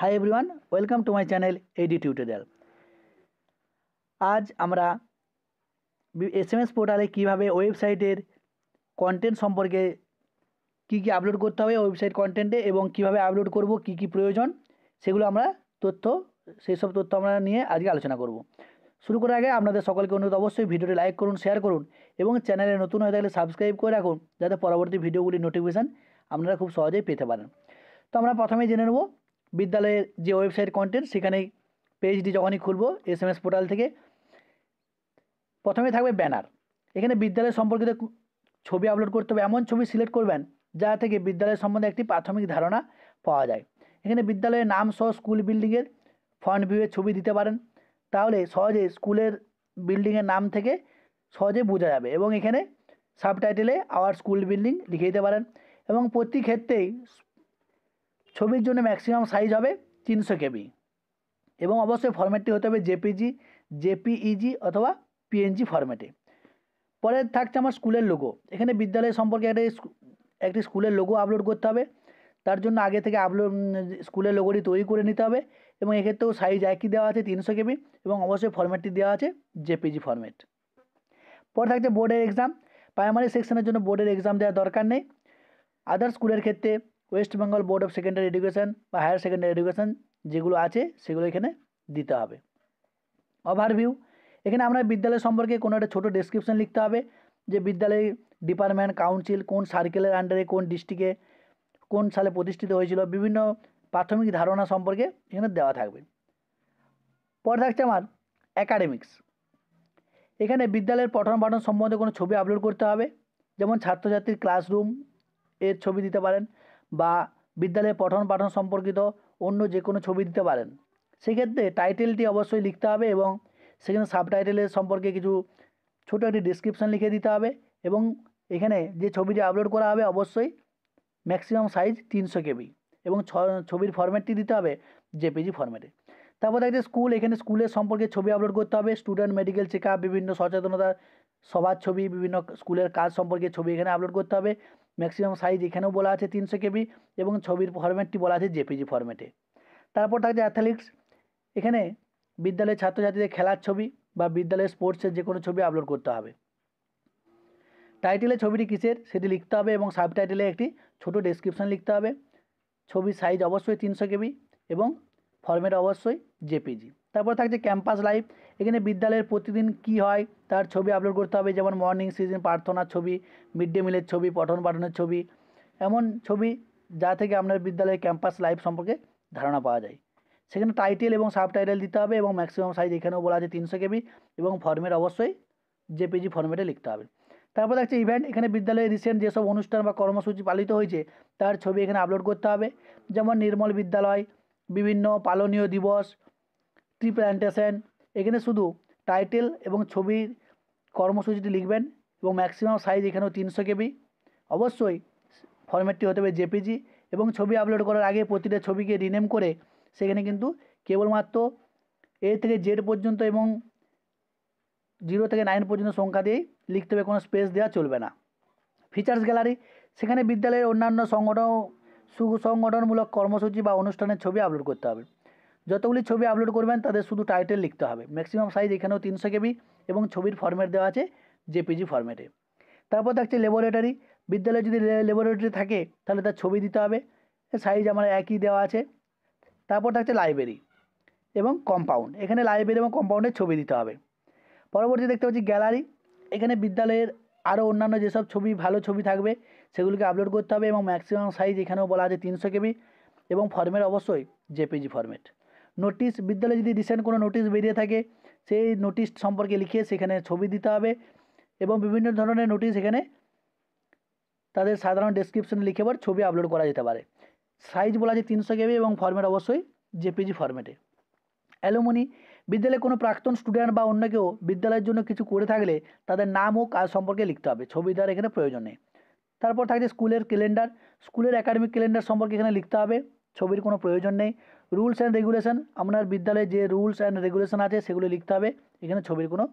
high everyone welcome to my channel AD tutorial আজ আমরা S M S পোর্টালে কীভাবে ওয়েবসাইটের কন্টেন্ট সম্পর্কে কি কি আপলোড করতে হবে ওয়েবসাইট কন্টেন্টে এবং কিভাবে আপলোড করব কি কি প্রয়োজন সেগুলো আমরা তথ্য সেই সব তথ্য আমরা নিয়ে আজকে আলোচনা করব শুরু করার আগে আপনাদের সকলকে অনুরোধ অবশ্যই ভিডিওটি লাইক করুন শেয়ার করুন এবং চ্যানেলে নতুন হয়ে থাকলে সাবস্ক্রাইব করে রাখুন যাতে পরবর্তী ভিডিওগুলির নোটিফিকেশান আপনারা খুব সহজেই পেতে পারেন তো আমরা প্রথমেই জেনে নেব বিদ্যালয়ের যে ওয়েবসাইট কন্টেন্ট সেখানে পেজটি যখনই খুলব এস এম এস পোর্টাল থেকে প্রথমে থাকবে ব্যানার এখানে বিদ্যালয় সম্পর্কিত ছবি আপলোড করতে হবে এমন ছবি সিলেক্ট করবেন যা থেকে বিদ্যালয় সম্বন্ধে একটি প্রাথমিক ধারণা পাওয়া যায় এখানে বিদ্যালয়ের নাম সহ স্কুল বিল্ডিংয়ের ফ্রন্ট ভিউয়ের ছবি দিতে পারেন তাহলে সহজে স্কুলের বিল্ডিংয়ের নাম থেকে সহজে বোঝা যাবে এবং এখানে সাবটাইটেলে আওয়ার স্কুল বিল্ডিং লিখে দিতে পারেন এবং প্রতি ক্ষেত্রেই ছবির জন্য ম্যাক্সিমাম সাইজ হবে তিনশো কেবি এবং অবশ্যই ফরম্যাটটি হতে হবে জেপিজি জেপিইজি e অথবা পিএনজি ফরম্যাটে পরে থাকছে আমার স্কুলের লোগো এখানে বিদ্যালয় সম্পর্কে একটা একটি স্কুলের লোগো আপলোড করতে হবে তার জন্য আগে থেকে আপলোড স্কুলের লোগোটি তৈরি করে নিতে হবে এবং এক্ষেত্রেও সাইজ একই দেওয়া আছে তিনশো কেবি এবং অবশ্যই ফরম্যাটটি দেওয়া আছে জেপিজি ফরম্যাট পরে থাকছে বোর্ডের এক্সাম প্রাইমারি সেকশনের জন্য বোর্ডের এক্সাম দেওয়ার দরকার নেই আদার স্কুলের ক্ষেত্রে West Bengal board of secondary education বা হায়ার সেকেন্ডারি এডুকেশান যেগুলো আছে সেগুলো এখানে দিতে হবে ওভারভিউ এখানে আমরা বিদ্যালয় সম্পর্কে কোনো একটা ছোটো ডিসক্রিপশান লিখতে হবে যে বিদ্যালয় ডিপার্টমেন্ট কাউন্সিল কোন সার্কেলের আন্ডারে কোন ডিস্ট্রিক্টে কোন সালে প্রতিষ্ঠিত হয়েছিল বিভিন্ন প্রাথমিক ধারণা সম্পর্কে এখানে দেওয়া থাকবে পরে থাকছে আমার অ্যাকাডেমিক্স এখানে বিদ্যালয়ের পঠন পাঠন সম্বন্ধে কোনো ছবি আপলোড করতে হবে যেমন ছাত্রছাত্রীর ক্লাসরুম এর ছবি দিতে পারেন বা বিদ্যালয়ে পঠন পাঠন সম্পর্কিত অন্য যে কোনো ছবি দিতে পারেন সেক্ষেত্রে টাইটেলটি অবশ্যই লিখতে হবে এবং সেখানে সাবটাইটেলের সম্পর্কে কিছু ছোটো একটি ডিসক্রিপশান লিখে দিতে হবে এবং এখানে যে ছবিটি আপলোড করা হবে অবশ্যই ম্যাক্সিমাম সাইজ তিনশো কেবি এবং ছবির ফরম্যাটটি দিতে হবে জেপিজি ফরম্যাটে তারপর দেখতে স্কুল এখানে স্কুলের সম্পর্কে ছবি আপলোড করতে হবে স্টুডেন্ট মেডিকেল চেক বিভিন্ন সচেতনতা সবার ছবি বিভিন্ন স্কুলের কাজ সম্পর্কে ছবি এখানে আপলোড করতে হবে ম্যাক্সিমাম সাইজ এখানেও বলা আছে তিনশো কেবি এবং ছবির ফরম্যাটটি বলা আছে জেপিজি ফরম্যাটে তারপর থাকছে অ্যাথলেটিক্স এখানে বিদ্যালয়ের ছাত্রছাত্রীদের খেলার ছবি বা বিদ্যালয়ের স্পোর্টসের যে কোনো ছবি আপলোড করতে হবে টাইটেলে ছবিটি কিসের সেটি লিখতে হবে এবং সাব টাইটেলে একটি ছোট ডেসক্রিপশন লিখতে হবে ছবির সাইজ অবশ্যই তিনশো কেবি এবং ফরম্যাট অবশ্যই জেপিজি তারপর থাকছে ক্যাম্পাস লাইফ এখানে বিদ্যালয়ের প্রতিদিন কি হয় তার ছবি আপলোড করতে হবে যেমন মর্নিং সিজন প্রার্থনার ছবি মিড ডে মিলের ছবি পঠন পাঠনের ছবি এমন ছবি যা থেকে আপনার বিদ্যালয়ের ক্যাম্পাস লাইফ সম্পর্কে ধারণা পাওয়া যায় সেখানে টাইটেল এবং সাব টাইটেল দিতে হবে এবং ম্যাক্সিমাম সাইজ এখানেও বলা আছে তিনশো কেবি এবং ফর্মেট অবশ্যই জেপিজি ফর্মেটে লিখতে হবে তারপর থাকছে ইভেন্ট এখানে বিদ্যালয়ে রিসেন্ট যেসব অনুষ্ঠান বা কর্মসূচি পালিত হয়েছে তার ছবি এখানে আপলোড করতে হবে যেমন নির্মল বিদ্যালয় বিভিন্ন পালনীয় দিবস ট্রি প্ল্যান্টেশন এখানে শুধু টাইটেল এবং ছবির কর্মসূচিটি লিখবেন এবং ম্যাক্সিমাম সাইজ এখানেও তিনশো কেবি অবশ্যই ফরম্যাটটি হতে হবে জেপিজি এবং ছবি আপলোড করার আগে প্রতিটা ছবিকে রিনেম করে সেখানে কিন্তু কেবলমাত্র এ থেকে জেড পর্যন্ত এবং জিরো থেকে নাইন পর্যন্ত সংখ্যা দিয়েই লিখতে হবে কোনো স্পেস দেওয়া চলবে না ফিচার্স গ্যালারি সেখানে বিদ্যালয়ের অন্যান্য সংগঠন সুসংগঠনমূলক কর্মসূচি বা অনুষ্ঠানের ছবি আপলোড করতে হবে যতগুলি ছবি আপলোড করবেন তাদের শুধু টাইটেল লিখতে হবে ম্যাক্সিমাম সাইজ এখানেও তিনশো কেবি এবং ছবির ফর্ম্যাট দেওয়া আছে জেপিজি ফর্ম্যাটে তারপর থাকছে ল্যাবরেটরি বিদ্যালয়ে যদি ল্যাবরেটরি থাকে তাহলে তার ছবি দিতে হবে সাইজ আমার একই দেওয়া আছে তারপর থাকছে লাইব্রেরি এবং কম্পাউন্ড এখানে লাইব্রেরি এবং কম্পাউন্ডের ছবি দিতে হবে পরবর্তী দেখতে পাচ্ছি গ্যালারি এখানে বিদ্যালয়ের আরও অন্যান্য যেসব ছবি ভালো ছবি থাকবে সেগুলিকে আপলোড করতে হবে এবং ম্যাক্সিমাম সাইজ এখানেও বলা আছে তিনশো কেবি এবং ফর্মের অবশ্যই জেপিজি ফর্মেট নোটিশ বিদ্যালয়ে যদি রিসেন্ট কোনো নোটিশ বেরিয়ে থাকে সেই নোটিশ সম্পর্কে লিখে সেখানে ছবি দিতে হবে এবং বিভিন্ন ধরনের নোটিশ এখানে তাদের সাধারণ ডেসক্রিপশনে লিখে আবার ছবি আপলোড করা যেতে পারে সাইজ বলা যে তিনশো কেবি এবং ফর্মেট অবশ্যই জেপিজি ফর্মেটে অ্যালুমনি বিদ্যালয়ে কোনো প্রাক্তন স্টুডেন্ট বা অন্য কেউ বিদ্যালয়ের জন্য কিছু করে থাকলে তাদের নাম ও কাজ সম্পর্কে লিখতে হবে ছবি দেওয়ার এখানে প্রয়োজন নেই তারপর থাকছে স্কুলের ক্যালেন্ডার স্কুলের একাডেমিক ক্যালেন্ডার সম্পর্কে এখানে লিখতে হবে ছবির কোনো প্রয়োজন নেই রুলস অ্যান্ড রেগুলেশন আপনার বিদ্যালয়ে যে রুলস অ্যান্ড রেগুলেশন আছে সেগুলো লিখতে হবে এখানে ছবির কোনো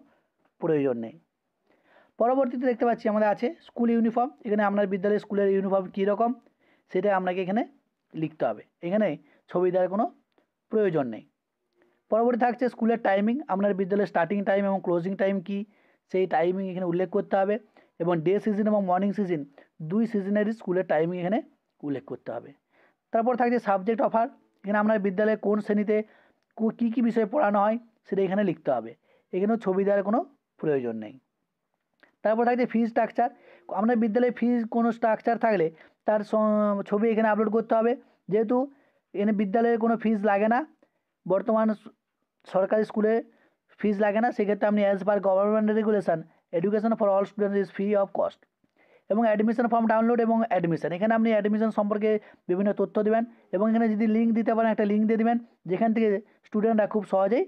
প্রয়োজন নেই পরবর্তীতে দেখতে পাচ্ছি আমাদের আছে স্কুল ইউনিফর্ম এখানে আপনার বিদ্যালয়ে স্কুলের ইউনিফর্ম কীরকম সেটা আপনাকে এখানে লিখতে হবে এখানে ছবি দেওয়ার কোনো প্রয়োজন নেই পরবর্তী থাকছে স্কুলের টাইমিং আপনার বিদ্যালয়ের স্টার্টিং টাইম এবং ক্লোজিং টাইম কি সেই টাইমিং এখানে উল্লেখ করতে হবে এবং ডে সিজন এবং মর্নিং সিজন দুই সিজনেরই স্কুলের টাইমিং এখানে উল্লেখ করতে হবে তারপর থাকছে সাবজেক্ট অফার এখানে আপনার বিদ্যালয়ে কোন শ্রেণীতে কী কী বিষয়ে পড়ানো হয় সেটা এখানে লিখতে হবে এখানেও ছবি দেওয়ার কোনো প্রয়োজন নেই তারপর থাকছে ফি স্ট্রাকচার আপনার বিদ্যালয়ে ফিজ কোনো স্ট্রাকচার থাকলে তার ছবি এখানে আপলোড করতে হবে যেহেতু এখানে বিদ্যালয়ের কোনো ফিজ লাগে না বর্তমান সরকারি স্কুলে ফিজ লাগে না সেক্ষেত্রে আপনি as per government regulation education for all student is free of cost এবং অ্যাডমিশন ফর্ম ডাউনলোড এবং অ্যাডমিশন এখানে আপনি অ্যাডমিশন সম্পর্কে বিভিন্ন তথ্য দেবেন এবং এখানে যদি লিঙ্ক দিতে পারেন একটা লিঙ্ক দিয়ে দেবেন যেখান থেকে স্টুডেন্টরা খুব সহজেই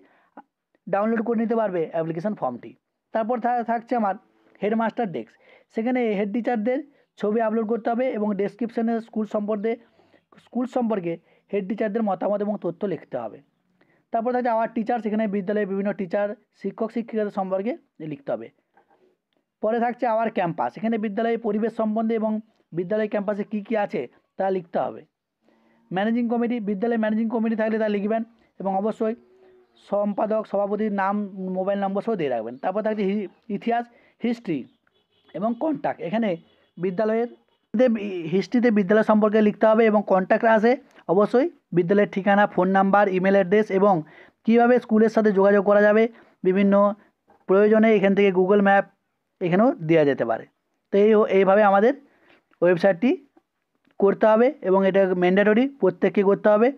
ডাউনলোড করে নিতে পারবে অ্যাপ্লিকেশন ফর্মটি তারপর থাকছে আমার হেডমাস্টার ডেস্ক সেখানে হেড টিচারদের ছবি আপলোড করতে হবে এবং ডেসক্রিপশানে স্কুল সম্পর্কে স্কুল সম্পর্কে হেড টিচারদের মতামত এবং তথ্য লিখতে হবে তারপর থাকছে আওয়ার টিচার সেখানে বিদ্যালয়ে বিভিন্ন টিচার শিক্ষক শিক্ষিকাদের সম্পর্কে লিখতে হবে পরে থাকছে আবার ক্যাম্পাস এখানে বিদ্যালয়ের পরিবেশ সম্বন্ধে এবং বিদ্যালয় ক্যাম্পাসে কি কি আছে তা লিখতে হবে ম্যানেজিং কমিটি বিদ্যালয় ম্যানেজিং কমিটি থাকলে তা লিখবেন এবং অবশ্যই সম্পাদক সভাপতির নাম মোবাইল নম্বর সহ দিয়ে রাখবেন তারপর থাকছে ইতিহাস হিস্ট্রি এবং কন্ট্যাক্ট এখানে বিদ্যালয়ের হিস্ট্রিতে বিদ্যালয় সম্পর্কে লিখতে হবে এবং কন্ট্যাক্ট আছে অবশ্যই বিদ্যালয়ের ঠিকানা ফোন নাম্বার ইমেল অ্যাড্রেস এবং কীভাবে স্কুলের সাথে যোগাযোগ করা যাবে বিভিন্ন প্রয়োজনে এখান থেকে গুগল ম্যাপ এখানেও দেওয়া যেতে পারে তো এই এইভাবে আমাদের ওয়েবসাইটটি করতে হবে এবং এটা ম্যান্ডেটরি প্রত্যেককে করতে হবে